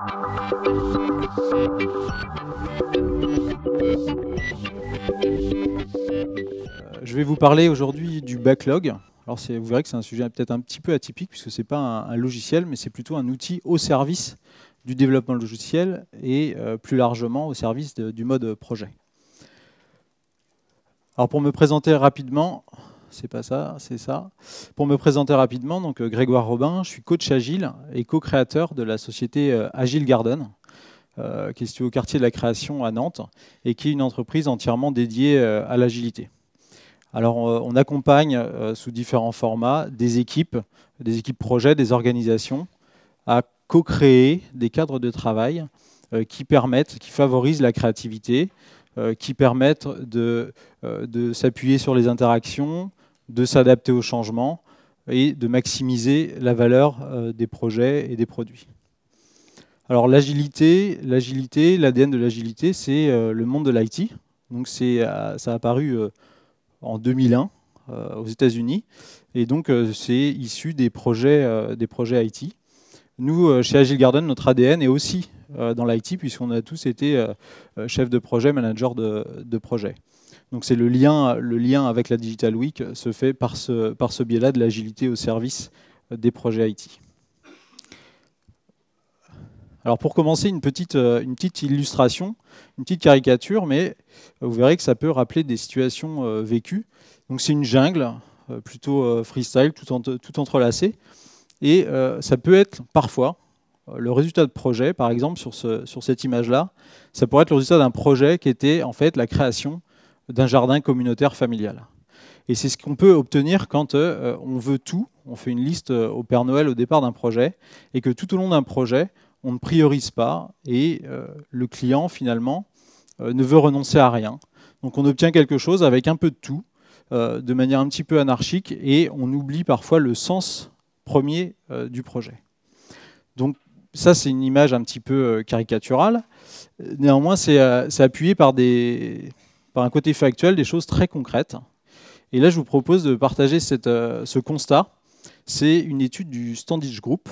Euh, je vais vous parler aujourd'hui du backlog. Alors vous verrez que c'est un sujet peut-être un petit peu atypique puisque ce n'est pas un, logiciel, mais c'est plutôt un outil au service du développement logiciel et euh, plus largement au service du mode projet. Alors pour me présenter rapidement, c'est pas ça, c'est ça. Pour me présenter rapidement, donc euh, Grégoire Robin, je suis coach agile et co-créateur de la société euh, Agile Garden, euh, qui est située au quartier de la création à Nantes et qui est une entreprise entièrement dédiée à l'agilité. Alors, on accompagne sous différents formats des équipes, des équipes projets, des organisations à co-créer des cadres de travail qui permettent, qui favorisent la créativité, qui permettent de s'appuyer sur les interactions, de s'adapter aux changements et de maximiser la valeur euh, des projets et des produits. Alors l'agilité, l'ADN de l'agilité, c'est euh, le monde de l'IT. Donc c'est, euh, ça a apparu en 2001 aux États-Unis et donc c'est issu des projets, des projets IT. Nous, chez Agile Garden, notre ADN est aussi dans l'IT puisqu'on a tous été chef de projet, manager de, de projet. Donc c'est le lien, le lien avec la Digital Week se fait par ce, par ce biais-là de l'agilité au service euh, des projets IT. Alors pour commencer, une petite, euh, une petite illustration, une petite caricature, mais euh, vous verrez que ça peut rappeler des situations vécues. Donc c'est une jungle, plutôt freestyle, tout, tout entrelacé. Et ça peut être parfois le résultat de projet, par exemple sur, ce, sur cette image-là, ça pourrait être le résultat d'un projet qui était en fait la création d'un jardin communautaire familial. Et c'est ce qu'on peut obtenir quand euh, on veut tout, on fait une liste euh, au Père Noël au départ d'un projet, et que tout au long d'un projet, on ne priorise pas, et euh, le client finalement ne veut renoncer à rien. Donc on obtient quelque chose avec un peu de tout, de manière un petit peu anarchique, et on oublie parfois le sens premier du projet. Donc ça, c'est une image un petit peu caricaturale. Néanmoins, c'est appuyé par des, par un côté factuel des choses très concrètes. Et là, je vous propose de partager euh, ce constat. C'est une étude du Standish Group.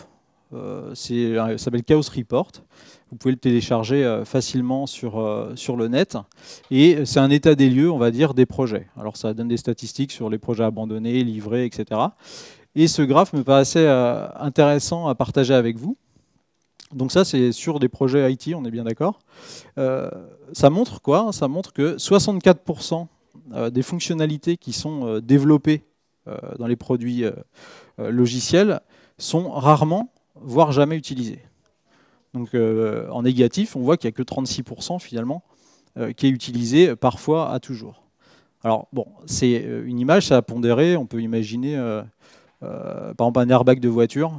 Euh, ça s'appelle Chaos Report. Vous pouvez le télécharger euh, facilement sur, sur le net. Et c'est un état des lieux, on va dire, des projets. Alors ça donne des statistiques sur les projets abandonnés, livrés, etc. Et ce graphe me assez intéressant à partager avec vous. Donc ça, c'est sur des projets IT, on est bien d'accord. Euh, ça montre quoi Ça montre que 64% euh, des fonctionnalités qui sont euh, développées dans les produits logiciels sont rarement, voire jamais utilisées. Donc en négatif, on voit qu'il n'y a que 36% finalement qui est utilisé parfois à toujours. Alors bon, c'est une image, ça a pondéré, on peut imaginer par exemple un airbag de voiture,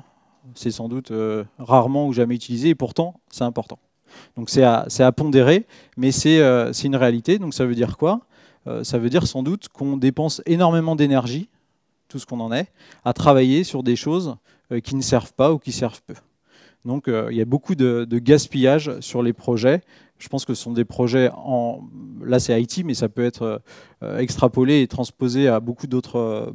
c'est sans doute euh, rarement ou jamais utilisé, et pourtant, c'est important. Donc c'est à, pondérer, mais euh, c'est une réalité. Donc ça veut dire quoi euh, Ça veut dire sans doute qu'on dépense énormément d'énergie, tout ce qu'on en est, à travailler sur des choses qui ne servent pas ou qui servent peu. Donc euh, il y a beaucoup de, gaspillage sur les projets. Je pense que ce sont des projets en... Là, c'est IT, mais ça peut être euh, extrapolé et transposé à beaucoup d'autres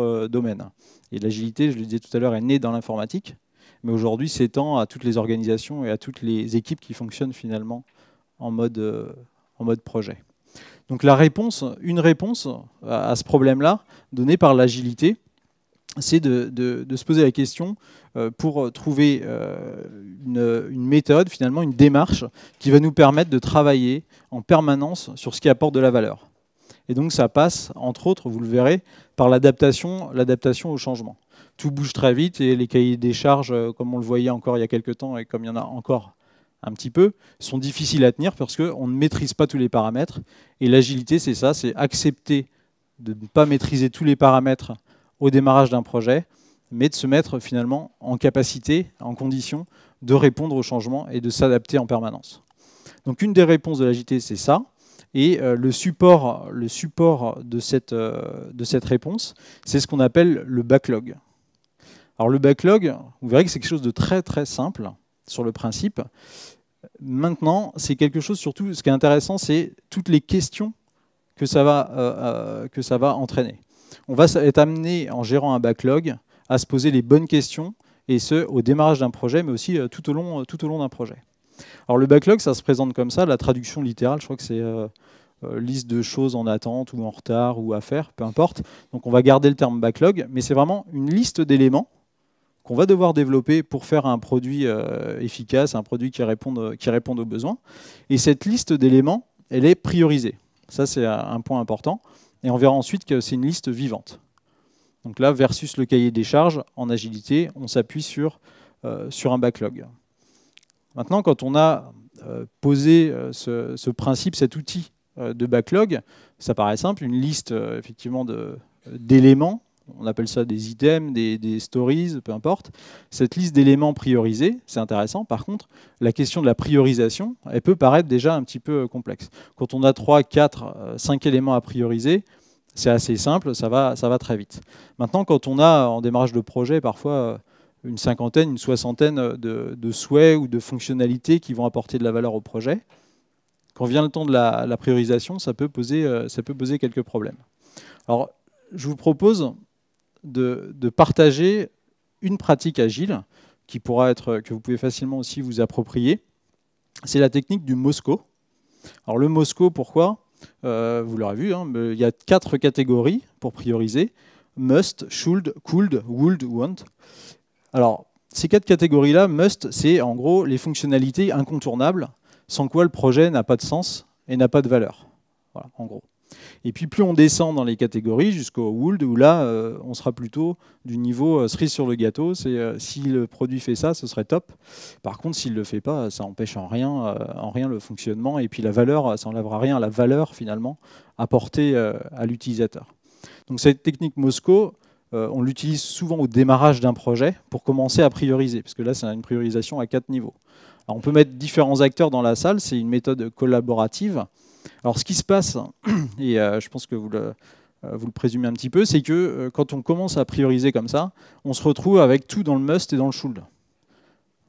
euh, domaines. Et l'agilité, je le disais tout à l'heure, est née dans l'informatique, mais aujourd'hui s'étend à toutes les organisations et à toutes les équipes qui fonctionnent finalement en mode, en mode projet. Donc la réponse, une réponse à ce problème-là, donnée par l'agilité, c'est de, se poser la question euh, pour euh, trouver euh, une, méthode, finalement une démarche qui va nous permettre de travailler en permanence sur ce qui apporte de la valeur. Et donc ça passe, entre autres, vous le verrez, par l'adaptation, l'adaptation au changement. Tout bouge très vite et les cahiers des charges, comme on le voyait encore il y a quelques temps et comme il y en a encore un petit peu, sont difficiles à tenir parce qu'on ne maîtrise pas tous les paramètres. Et l'agilité, c'est ça, c'est accepter de ne pas maîtriser tous les paramètres au démarrage d'un projet, mais de se mettre finalement en capacité, en condition de répondre aux changements et de s'adapter en permanence. Donc une des réponses de l'agilité, c'est ça. Et euh, le, support, le support de cette, euh, de cette réponse, c'est ce qu'on appelle le backlog. Alors le backlog, vous verrez que c'est quelque chose de très très simple sur le principe. Maintenant, c'est quelque chose surtout, ce qui est intéressant, c'est toutes les questions que ça va, euh, que ça va entraîner on va être amené, en gérant un backlog, à se poser les bonnes questions, et ce, au démarrage d'un projet, mais aussi euh, euh, tout au long, d'un projet. Alors le backlog, ça se présente comme ça, la traduction littérale, je crois que c'est euh, liste de choses en attente ou en retard ou à faire, peu importe. Donc on va garder le terme backlog, mais c'est vraiment une liste d'éléments qu'on va devoir développer pour faire un produit efficace, un produit qui répond qui réponde aux besoins. Et cette liste d'éléments, elle est priorisée. Ça, c'est un point important. Et on verra ensuite que c'est une liste vivante. Donc là, versus le cahier des charges, en agilité, on s'appuie sur, euh, sur un backlog. Maintenant, quand on a euh, posé euh, ce, ce, principe, cet outil de backlog, ça paraît simple, une liste effectivement d'éléments on appelle ça des items, des, stories, peu importe. Cette liste d'éléments priorisés, c'est intéressant. Par contre, la question de la priorisation, elle peut paraître déjà un petit peu euh, complexe. Quand on a 3, 4, 5 éléments à prioriser, c'est assez simple, ça va, ça va très vite. Maintenant, quand on a en démarrage de projet parfois euh, une cinquantaine, une soixantaine euh, de, souhaits ou de fonctionnalités qui vont apporter de la valeur au projet, quand vient le temps de la, priorisation, ça peut, poser, ça peut poser quelques problèmes. Alors, je vous propose de, partager une pratique agile qui pourra être, que vous pouvez facilement aussi vous approprier. C'est la technique du Moscow. Alors le Moscow, pourquoi euh, Vous l'aurez vu, hein, il y a quatre catégories pour prioriser. Must, should, could, would, want. Alors, ces quatre catégories-là, must, c'est en gros les fonctionnalités incontournables sans quoi le projet n'a pas de sens et n'a pas de valeur. Voilà, en gros. Et puis plus on descend dans les catégories jusqu'au Wold, où là, euh, on sera plutôt du niveau euh, cerise sur le gâteau. C'est euh, si le produit fait ça, ce serait top. Par contre, s'il ne le fait pas, ça empêche en rien, en rien le fonctionnement. Et puis la valeur, ça n'enlèvera rien à la valeur finalement apportée à l'utilisateur. Donc cette technique Mosco, on l'utilise souvent au démarrage d'un projet pour commencer à prioriser, parce que là, c'est une priorisation à quatre niveaux. Alors, on peut mettre différents acteurs dans la salle, c'est une méthode collaborative. Alors ce qui se passe, et euh, je pense que euh, vous le, présumez un petit peu, c'est que euh, quand on commence à prioriser comme ça, on se retrouve avec tout dans le must et dans le should.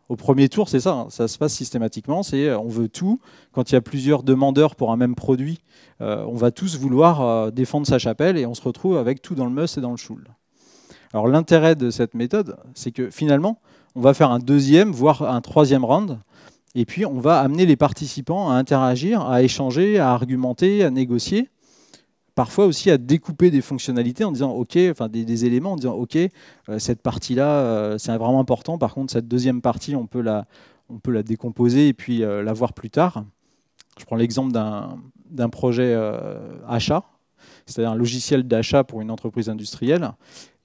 Au premier tour, c'est ça, hein, ça se passe systématiquement, c'est on veut tout. Quand il y a plusieurs demandeurs pour un même produit, on va tous vouloir défendre sa chapelle et on se retrouve avec tout dans le must et dans le should. Alors l'intérêt de cette méthode, c'est que finalement, on va faire un deuxième, voire un troisième round, et puis, on va amener les participants à interagir, à échanger, à argumenter, à négocier. Parfois aussi à découper des fonctionnalités en disant OK, enfin des, éléments en disant OK, euh, cette partie-là, euh, c'est vraiment important. Par contre, cette deuxième partie, on peut la, on peut la décomposer et puis euh, la voir plus tard. Je prends l'exemple d'un projet achat, c'est-à-dire un logiciel d'achat pour une entreprise industrielle.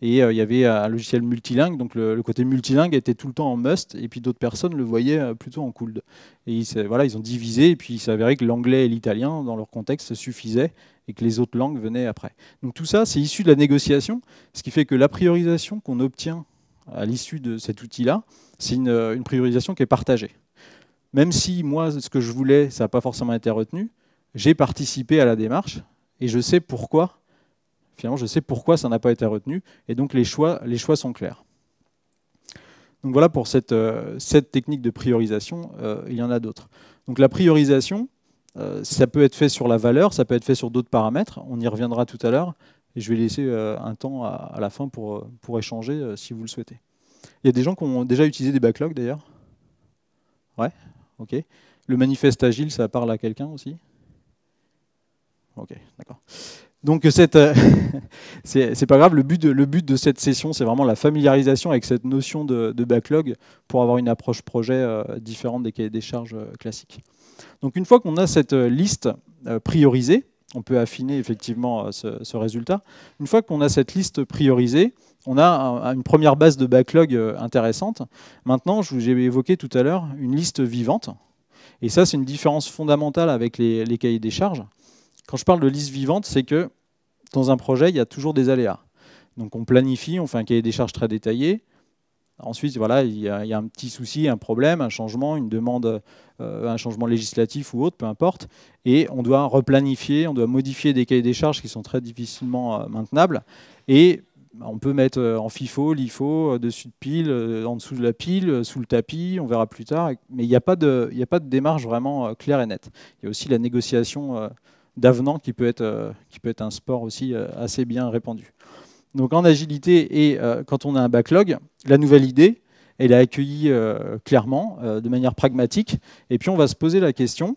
Et euh, il y avait euh, un logiciel multilingue, donc le, côté multilingue était tout le temps en must, et puis d'autres personnes le voyaient euh, plutôt en could. Et ils, voilà, ils ont divisé, et puis il s'avérait que l'anglais et l'italien, dans leur contexte, suffisaient, et que les autres langues venaient après. Donc tout ça, c'est issu de la négociation, ce qui fait que la priorisation qu'on obtient à l'issue de cet outil-là, c'est une, une, priorisation qui est partagée. Même si moi, ce que je voulais, ça n'a pas forcément été retenu, j'ai participé à la démarche et je sais pourquoi Finalement, je sais pourquoi ça n'a pas été retenu, et donc les choix, les choix sont clairs. Donc voilà pour cette, euh, technique de priorisation, euh, il y en a d'autres. Donc la priorisation, euh, ça peut être fait sur la valeur, ça peut être fait sur d'autres paramètres, on y reviendra tout à l'heure, et je vais laisser un temps à, la fin pour, pour échanger si vous le souhaitez. Il y a des gens qui ont déjà utilisé des backlogs d'ailleurs Ouais Ok. Le manifeste agile, ça parle à quelqu'un aussi Ok, d'accord. Donc euh, euh, c'est pas grave. Le but, de, cette session, c'est vraiment la familiarisation avec cette notion de, backlog pour avoir une approche projet euh, différente des cahiers des charges classiques. Donc une fois qu'on a cette liste priorisée, on peut affiner effectivement ce, résultat. Une fois qu'on a cette liste priorisée, on a une première base de backlog intéressante. Maintenant, je vous ai évoqué tout à l'heure une liste vivante. Et ça, c'est une différence fondamentale avec les cahiers des charges. Quand je parle de liste vivante, c'est que dans un projet, il y a toujours des aléas. Donc on planifie, on fait un cahier des charges très détaillé. Ensuite, voilà, il y, a, un petit souci, un problème, un changement, une demande, euh, un changement législatif ou autre, peu importe. Et on doit replanifier, on doit modifier des cahiers des charges qui sont très difficilement euh, maintenables. Et on peut mettre euh, en FIFO, LIFO, dessus de pile, en dessous de la pile, sous le tapis, on verra plus tard. Mais il n'y a, pas de démarche vraiment claire et nette. Il y a aussi la négociation d'avenant qui, peut être, euh, qui peut être un sport aussi euh, assez bien répandu. Donc en agilité et euh, quand on a un backlog, la nouvelle idée, elle est accueillie clairement, de manière pragmatique, et puis on va se poser la question,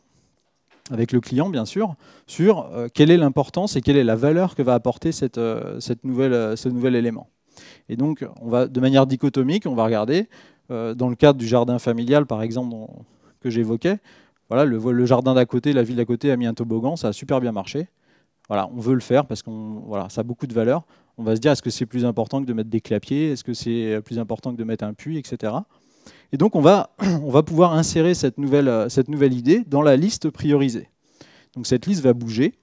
avec le client bien sûr, sur quelle est l'importance et quelle est la valeur que va apporter cette, nouvelle, ce nouvel élément. Et donc, on va, de manière dichotomique, on va regarder, dans le cadre du jardin familial, par exemple, que j'évoquais, voilà, le, jardin d'à côté, la ville d'à côté a mis un toboggan, ça a super bien marché. Voilà, on veut le faire parce que voilà, ça a beaucoup de valeur. On va se dire, est-ce que c'est plus important que de mettre des clapiers Est-ce que c'est euh, plus important que de mettre un puits, etc. Et donc, on va, on va pouvoir insérer cette nouvelle, euh, cette nouvelle idée dans la liste priorisée. Donc, cette liste va bouger.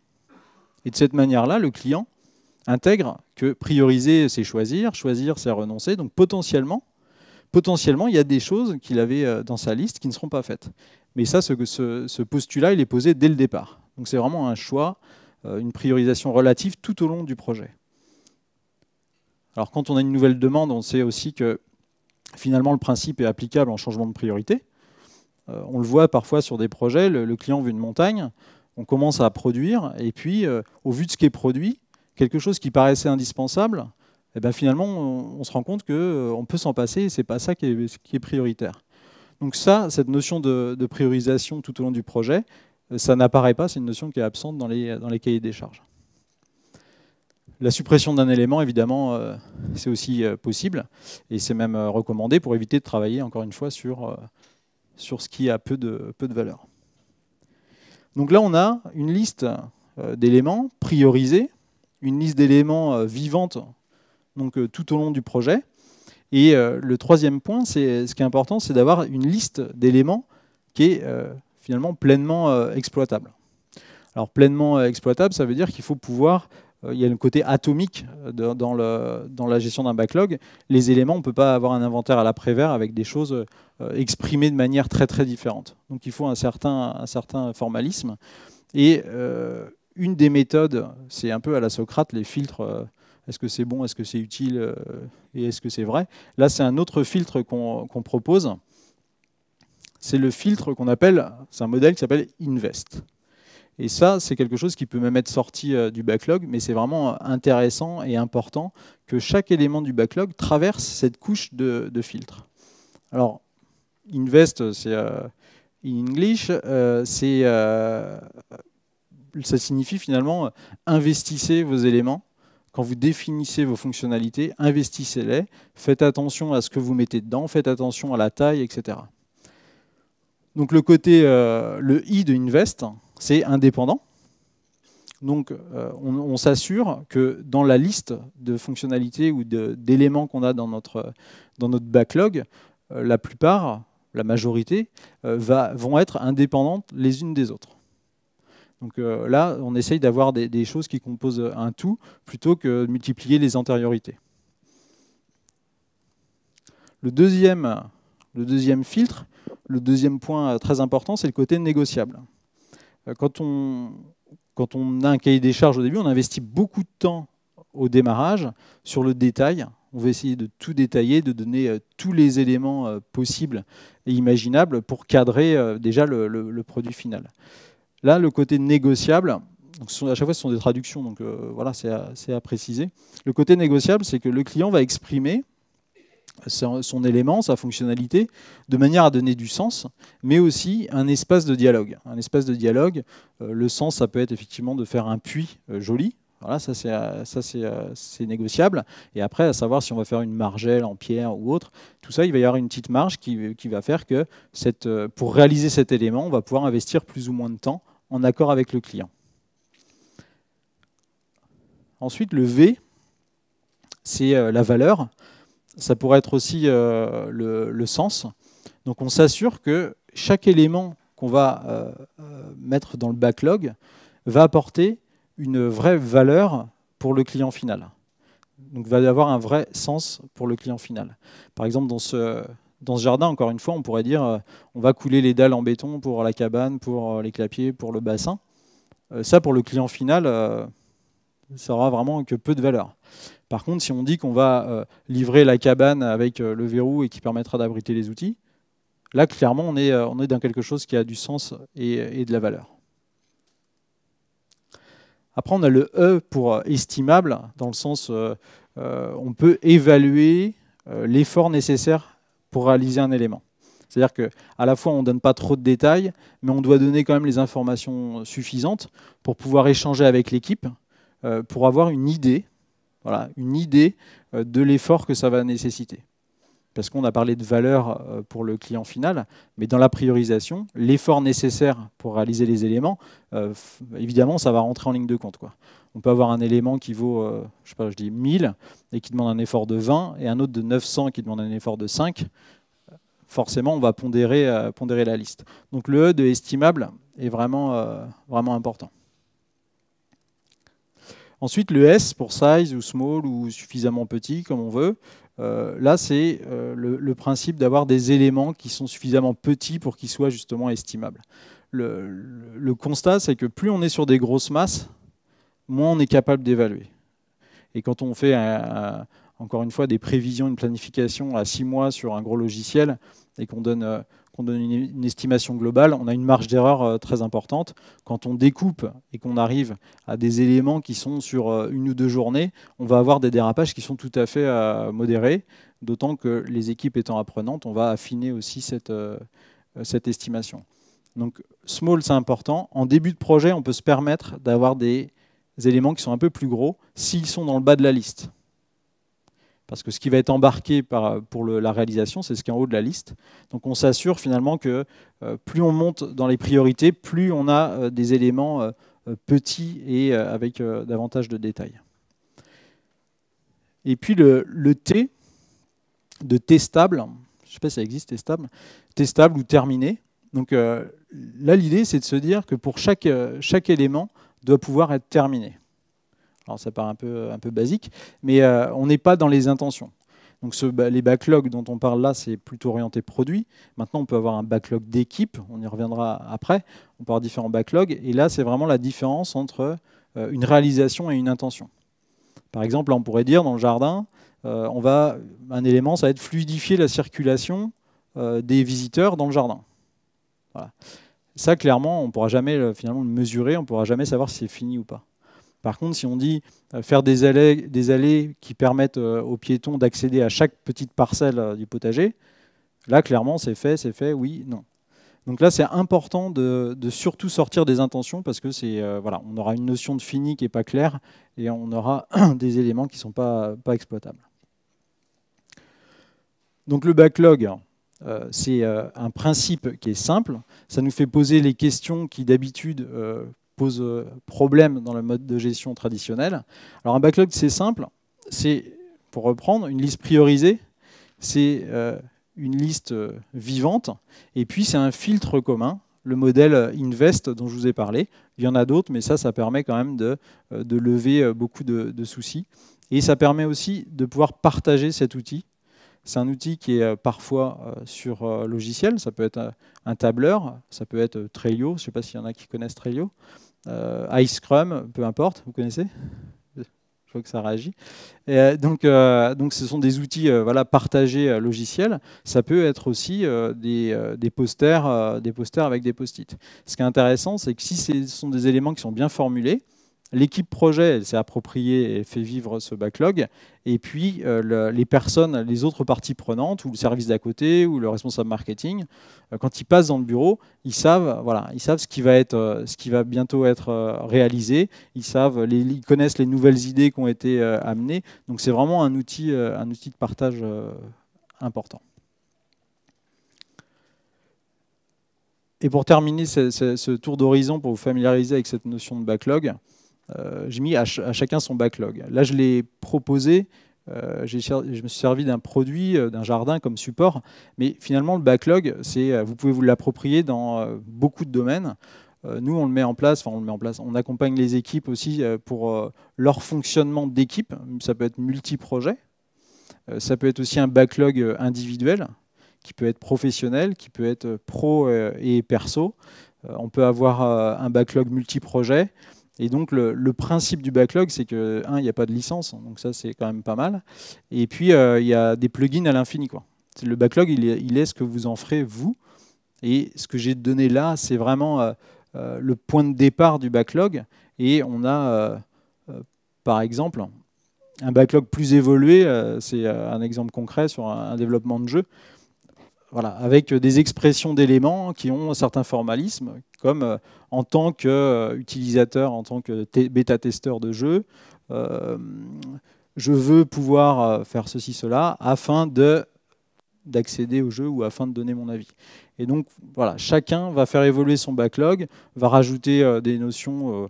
Et de cette manière-là, le client intègre que prioriser, c'est choisir, choisir, c'est renoncer. Donc, potentiellement, potentiellement, il y a des choses qu'il avait euh, dans sa liste qui ne seront pas faites. Mais ça, ce, postulat, il est posé dès le départ. Donc c'est vraiment un choix, euh, une priorisation relative tout au long du projet. Alors quand on a une nouvelle demande, on sait aussi que finalement le principe est applicable en changement de priorité. Euh, on le voit parfois sur des projets, le, client veut une montagne, on commence à produire, et puis euh, au vu de ce qui est produit, quelque chose qui paraissait indispensable, eh ben, finalement on, se rend compte qu'on peut s'en passer, et ce n'est pas ça qui est prioritaire. Donc ça, cette notion de, priorisation tout au long du projet, euh, ça n'apparaît pas, c'est une notion qui est absente dans les, dans les cahiers des charges. La suppression d'un élément, évidemment, euh, c'est aussi euh, possible et c'est même recommandé pour éviter de travailler, encore une fois, sur, sur ce qui a peu de, peu de valeur. Donc là, on a une liste d'éléments priorisés, une liste d'éléments vivantes donc, tout au long du projet, et euh, le troisième point, c'est ce qui est important, c'est d'avoir une liste d'éléments qui est euh, finalement pleinement euh, exploitable. Alors pleinement exploitable, ça veut dire qu'il faut pouvoir, il y a le côté atomique dans, la gestion d'un backlog. Les éléments, on ne peut pas avoir un inventaire à l'après-vert avec des choses exprimées de manière très très différente. Donc il faut un certain formalisme. Et une des méthodes, c'est un peu à la Socrate, les filtres est-ce que c'est bon Est-ce que c'est utile euh, Et est-ce que c'est vrai Là, c'est un autre filtre qu'on propose. C'est le filtre qu'on appelle, c'est un modèle qui s'appelle Invest. Et ça, c'est quelque chose qui peut même être sorti euh, du backlog, mais c'est vraiment intéressant et important que chaque élément du backlog traverse cette couche de, de filtre. Alors, invest, c'est en euh, anglais, English, ça signifie finalement investissez vos éléments quand vous définissez vos fonctionnalités, investissez-les, faites attention à ce que vous mettez dedans, faites attention à la taille, etc. Donc le côté, euh, le i de invest, c'est indépendant. Donc euh, on, s'assure que dans la liste de fonctionnalités ou d'éléments qu'on a dans notre, dans notre backlog, euh, la plupart, la majorité, vont être indépendantes les unes des autres. Donc euh, là, on essaye d'avoir des, choses qui composent un tout plutôt que de multiplier les antériorités. Le deuxième, filtre, le deuxième point très important, c'est le côté négociable. Euh, quand on, a un cahier des charges au début, on investit beaucoup de temps au démarrage sur le détail. On veut essayer de tout détailler, de donner euh, tous les éléments possibles et imaginables pour cadrer déjà le produit final. Là, le côté négociable, à chaque fois ce sont des traductions, donc euh, voilà, c'est à, préciser. Le côté négociable, c'est que le client va exprimer son, élément, sa fonctionnalité, de manière à donner du sens, mais aussi un espace de dialogue. Un espace de dialogue, euh, le sens, ça peut être effectivement de faire un puits euh, joli, voilà, ça c'est négociable. Et après, à savoir si on va faire une margelle en pierre ou autre, tout ça, il va y avoir une petite marge qui, va faire que pour réaliser cet élément, on va pouvoir investir plus ou moins de temps en accord avec le client. Ensuite, le V, c'est euh, la valeur. Ça pourrait être aussi euh, le, sens. Donc on s'assure que chaque élément qu'on va euh, mettre dans le backlog va apporter une vraie valeur pour le client final. Donc va avoir un vrai sens pour le client final. Par exemple, dans ce, dans ce jardin, encore une fois, on pourrait dire euh, on va couler les dalles en béton pour la cabane, pour euh, les clapiers, pour le bassin. Euh, ça, pour le client final, ça aura vraiment que peu de valeur. Par contre, si on dit qu'on va livrer la cabane avec le verrou et qui permettra d'abriter les outils, là, clairement, on est, dans quelque chose qui a du sens et, de la valeur. Après, on a le E pour estimable, dans le sens, on peut évaluer l'effort nécessaire pour réaliser un élément. C'est-à-dire que à la fois, on ne donne pas trop de détails, mais on doit donner quand même les informations suffisantes pour pouvoir échanger avec l'équipe, euh, pour avoir une idée, voilà, une idée euh, de l'effort que ça va nécessiter. Parce qu'on a parlé de valeur euh, pour le client final, mais dans la priorisation, l'effort nécessaire pour réaliser les éléments, évidemment, ça va rentrer en ligne de compte. Quoi on peut avoir un élément qui vaut, euh, je sais pas, je dis 1000 et qui demande un effort de 20 et un autre de 900 qui demande un effort de 5. Forcément, on va euh, pondérer, la liste. Donc le E de estimable est vraiment, euh, vraiment important. Ensuite, le S pour size ou small ou suffisamment petit, comme on veut. là, c'est le, principe d'avoir des éléments qui sont suffisamment petits pour qu'ils soient justement estimables. le constat, c'est que plus on est sur des grosses masses, moins on est capable d'évaluer. Et quand on fait, euh, encore une fois, des prévisions, une planification à six mois sur un gros logiciel et qu'on donne, euh, donne une, estimation globale, on a une marge d'erreur euh, très importante. Quand on découpe et qu'on arrive à des éléments qui sont sur une ou deux journées, on va avoir des dérapages qui sont tout à fait modérés, d'autant que les équipes étant apprenantes, on va affiner aussi cette, cette estimation. Donc small, c'est important. En début de projet, on peut se permettre d'avoir des éléments qui sont un peu plus gros s'ils sont dans le bas de la liste. Parce que ce qui va être embarqué pour la réalisation, c'est ce qui est en haut de la liste. Donc on s'assure finalement que euh, plus on monte dans les priorités, plus on a euh, des éléments euh, petits et avec davantage de détails. Et puis le, T de testable, je ne sais pas si ça existe, testable stable, ou terminé. Donc là, l'idée, c'est de se dire que pour chaque, chaque élément, doit pouvoir être terminé. Alors ça paraît un peu, un peu basique, mais euh, on n'est pas dans les intentions. Donc les backlogs dont on parle là, c'est plutôt orienté produit. Maintenant, on peut avoir un backlog d'équipe, on y reviendra après. On parle avoir différents backlogs, et là, c'est vraiment la différence entre euh, une réalisation et une intention. Par exemple, là, on pourrait dire dans le jardin, euh, on va, un élément, ça va être fluidifier la circulation des visiteurs dans le jardin. Voilà. Ça, clairement, on ne pourra jamais euh, finalement le mesurer, on ne pourra jamais savoir si c'est fini ou pas. Par contre, si on dit euh, faire des allées, qui permettent euh, aux piétons d'accéder à chaque petite parcelle du potager, là, clairement, c'est fait, c'est fait, oui, non. Donc là, c'est important de, surtout sortir des intentions parce que c'est voilà, on aura une notion de fini qui n'est pas claire et on aura des éléments qui ne sont pas, pas exploitables. Donc le backlog, euh, c'est euh, un principe qui est simple. Ça nous fait poser les questions qui d'habitude euh, posent problème dans le mode de gestion traditionnel. Alors un backlog, c'est simple. C'est, pour reprendre, une liste priorisée. C'est une liste vivante. Et puis c'est un filtre commun le modèle Invest dont je vous ai parlé. Il y en a d'autres, mais ça, ça permet quand même de, lever beaucoup de, soucis. Et ça permet aussi de pouvoir partager cet outil c'est un outil qui est euh, parfois euh, sur euh, logiciel, ça peut être un tableur, ça peut être Trello, je ne sais pas s'il y en a qui connaissent Trello, euh, peu importe, vous connaissez Je vois que ça réagit. donc, donc ce sont des outils voilà, partagés logiciels, ça peut être aussi des, des, posters, des posters avec des post-it. Ce qui est intéressant, c'est que si ce sont des éléments qui sont bien formulés, L'équipe projet s'est appropriée et fait vivre ce backlog. Et puis, euh, les personnes, les autres parties prenantes, ou le service d'à côté, ou le responsable marketing, euh, quand ils passent dans le bureau, ils savent, voilà, ils savent ce, qui va euh, ce qui va bientôt être réalisé. Ils, savent, ils connaissent les nouvelles idées qui ont été amenées. Donc, c'est vraiment un outil, un outil de partage important. Et pour terminer ce tour d'horizon, pour vous familiariser avec cette notion de backlog, euh, j'ai mis à, chacun son backlog. Là, je l'ai proposé euh, je me suis servi d'un produit, euh, d'un jardin comme support, mais finalement le backlog, c'est vous pouvez vous l'approprier dans beaucoup de domaines. nous, on le met en place, enfin on le met en place, on accompagne les équipes aussi pour leur fonctionnement d'équipe. Ça peut être multi-projet, ça peut être aussi un backlog individuel qui peut être professionnel, qui peut être pro et perso. On peut avoir un backlog multi-projet. Et donc le, principe du backlog, c'est que, un, il n'y a pas de licence, hein, donc ça c'est quand même pas mal. Et puis euh, il y a des plugins à l'infini. Quoi. Le backlog, il est, ce que vous en ferez vous. Et ce que j'ai donné là, c'est vraiment euh, euh, le point de départ du backlog. Et on a, par exemple, un backlog plus évolué, c'est un exemple concret sur un, développement de jeu, voilà, avec des expressions d'éléments qui ont un certain formalisme, comme en tant qu'utilisateur, en tant que euh, bêta-testeur de jeu, euh, je veux pouvoir euh, faire ceci, cela, afin de d'accéder au jeu ou afin de donner mon avis. Et donc, voilà, chacun va faire évoluer son backlog, va rajouter des notions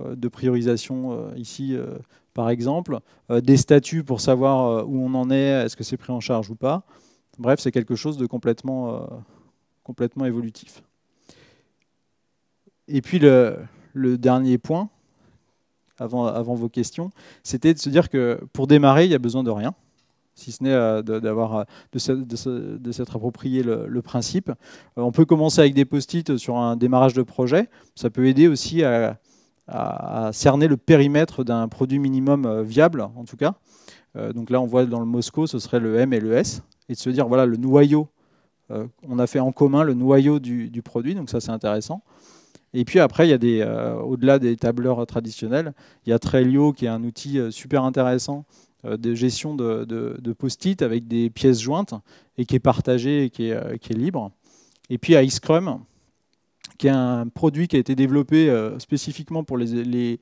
de priorisation ici, par exemple, des statuts pour savoir où on en est, est-ce que c'est pris en charge ou pas. Bref, c'est quelque chose de complètement, complètement évolutif. Et puis le, dernier point, avant, vos questions, c'était de se dire que pour démarrer, il n'y a besoin de rien, si ce n'est euh, euh, de, s'être approprié le, principe. Euh, on peut commencer avec des post-it sur un démarrage de projet. Ça peut aider aussi à, cerner le périmètre d'un produit minimum viable, en tout cas. Donc là, on voit dans le Moscou, ce serait le M et le S, et de se dire voilà le noyau. on a fait en commun le noyau du produit, donc ça c'est intéressant. Et puis après, il y euh, au-delà des tableurs traditionnels, il y a Trello qui est un outil euh, super intéressant euh, de gestion de, post-it avec des pièces jointes et qui est partagé et qui est, libre. Et puis e-Scrum qui est un produit qui a été développé spécifiquement pour les,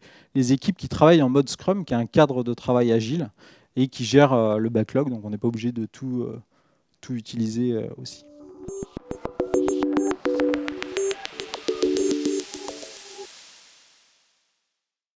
équipes qui travaillent en mode Scrum, qui est un cadre de travail agile et qui gère le backlog. Donc on n'est pas obligé de tout utiliser aussi.